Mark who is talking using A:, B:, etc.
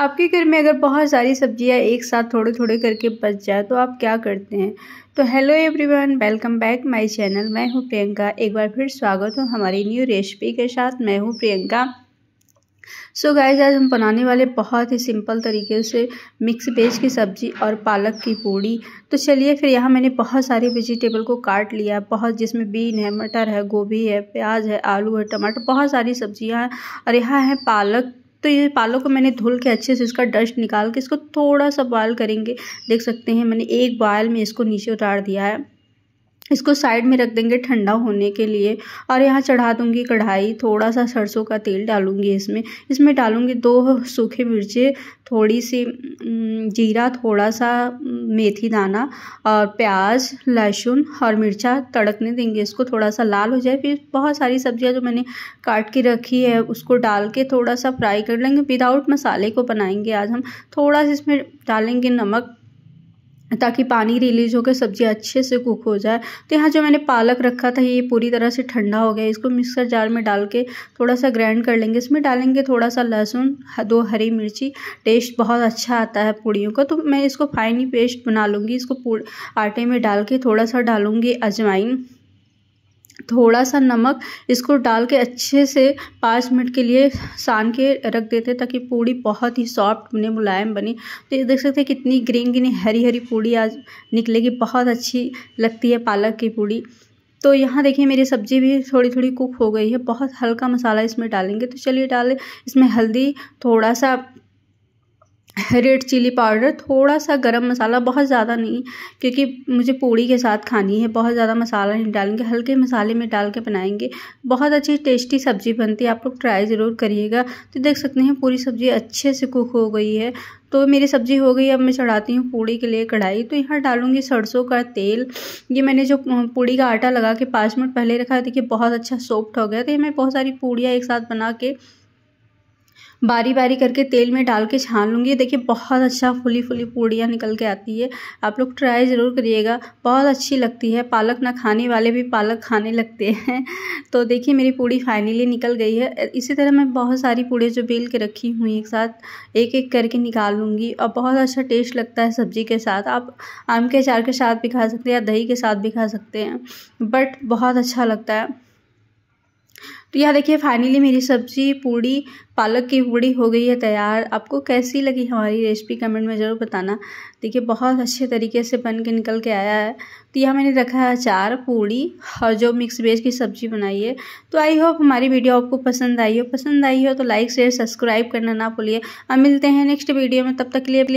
A: आपके घर में अगर बहुत सारी सब्जियां एक साथ थोड़े थोड़े करके बच जाए तो आप क्या करते हैं तो hello everyone welcome back my channel मैं हूं प्रियंका एक बार फिर स्वागत हो हमारी न्यू रेसिपी के साथ मैं हूं प्रियंका सो so गाइस आज हम बनाने वाले बहुत ही सिंपल तरीके से मिक्स वेज की सब्ज़ी और पालक की पूड़ी तो चलिए फिर यहाँ मैंने बहुत सारे वेजिटेबल को काट लिया बहुत जिसमें बीन है मटर है गोभी है प्याज है आलू है टमाटर बहुत सारी सब्जियाँ हैं और यहाँ है पालक तो ये पालों को मैंने धुल के अच्छे से इसका डस्ट निकाल के इसको थोड़ा सा बॉयल करेंगे देख सकते हैं मैंने एक बॉयल में इसको नीचे उतार दिया है इसको साइड में रख देंगे ठंडा होने के लिए और यहाँ चढ़ा दूँगी कढ़ाई थोड़ा सा सरसों का तेल डालूँगी इसमें इसमें डालूँगी दो सूखे मिर्चे थोड़ी सी जीरा थोड़ा सा मेथी दाना और प्याज लहसुन और मिर्चा तड़कने देंगे इसको थोड़ा सा लाल हो जाए फिर बहुत सारी सब्ज़ियाँ जो मैंने काट के रखी है उसको डाल के थोड़ा सा फ्राई कर लेंगे विदाउट मसाले को बनाएंगे आज हम थोड़ा सा इसमें डालेंगे नमक ताकि पानी रिलीज़ होकर सब्ज़ी अच्छे से कुक हो जाए तो यहाँ जो मैंने पालक रखा था ये पूरी तरह से ठंडा हो गया इसको मिक्सर जार में डाल के थोड़ा सा ग्राइंड कर लेंगे इसमें डालेंगे थोड़ा सा लहसुन दो हरी मिर्ची टेस्ट बहुत अच्छा आता है पूड़ियों का तो मैं इसको फाइनली पेस्ट बना लूँगी इसको आटे में डाल के थोड़ा सा डालूँगी अजवाइन थोड़ा सा नमक इसको डाल के अच्छे से पाँच मिनट के लिए सान के रख देते ताकि पूड़ी बहुत ही सॉफ्ट बने मुलायम बने तो ये देख सकते हैं कितनी ग्रीन ग्रीन हरी हरी पूड़ी आज निकलेगी बहुत अच्छी लगती है पालक की पूड़ी तो यहाँ देखिए मेरी सब्ज़ी भी थोड़ी थोड़ी कुक हो गई है बहुत हल्का मसाला इसमें डालेंगे तो चलिए डालें इसमें हल्दी थोड़ा सा रेड चिली पाउडर थोड़ा सा गरम मसाला बहुत ज़्यादा नहीं क्योंकि मुझे पूड़ी के साथ खानी है बहुत ज़्यादा मसाला नहीं डालेंगे हल्के मसाले में डाल के बनाएंगे बहुत अच्छी टेस्टी सब्ज़ी बनती है आप लोग ट्राई ज़रूर करिएगा तो देख सकते हैं पूरी सब्ज़ी अच्छे से कुक हो गई है तो मेरी सब्ज़ी हो गई अब मैं चढ़ाती हूँ पूड़ी के लिए कढ़ाई तो यहाँ डालूँगी सरसों का तेल ये मैंने जो पूड़ी का आटा लगा के पाँच मिनट पहले रखा देखिए बहुत अच्छा सॉफ्ट हो गया तो ये मैं बहुत सारी पूड़ियाँ एक साथ बना के बारी बारी करके तेल में डाल के छान लूँगी देखिए बहुत अच्छा फुली फुली पूड़ियाँ निकल के आती है आप लोग ट्राई ज़रूर करिएगा बहुत अच्छी लगती है पालक ना खाने वाले भी पालक खाने लगते हैं तो देखिए मेरी पूड़ी फाइनली निकल गई है इसी तरह मैं बहुत सारी पूड़ियाँ जो बेल के रखी हुई एक साथ एक एक करके निकाल लूँगी और बहुत अच्छा टेस्ट लगता है सब्ज़ी के साथ आप आम के अचार के साथ भी खा सकते हैं या दही के साथ भी खा सकते हैं बट बहुत अच्छा लगता है तो यह देखिए फाइनली मेरी सब्ज़ी पूड़ी पालक की पूड़ी हो गई है तैयार आपको कैसी लगी हमारी रेसिपी कमेंट में ज़रूर बताना देखिए बहुत अच्छे तरीके से बन के निकल के आया है तो यह मैंने रखा है अचार पूड़ी और जो मिक्स वेज की सब्ज़ी बनाई है तो आई होप हमारी वीडियो आपको पसंद आई हो पसंद आई हो तो लाइक शेयर सब्सक्राइब करना ना भूलिए और मिलते हैं नेक्स्ट वीडियो में तब तक के लिए